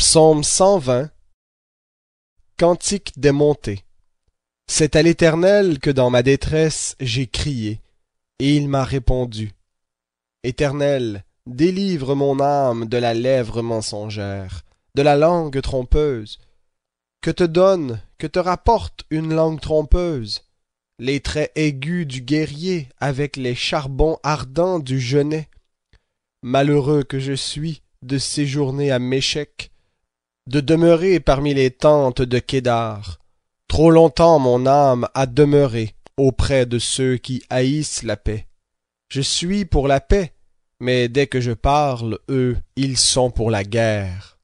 Psaume 120 Cantique des montées C'est à l'Éternel que dans ma détresse j'ai crié, et il m'a répondu. Éternel, délivre mon âme de la lèvre mensongère, de la langue trompeuse. Que te donne, que te rapporte une langue trompeuse Les traits aigus du guerrier avec les charbons ardents du genêt. Malheureux que je suis de séjourner à Méchec, de demeurer parmi les tentes de Kédar. Trop longtemps mon âme a demeuré auprès de ceux qui haïssent la paix. Je suis pour la paix, mais dès que je parle, eux, ils sont pour la guerre.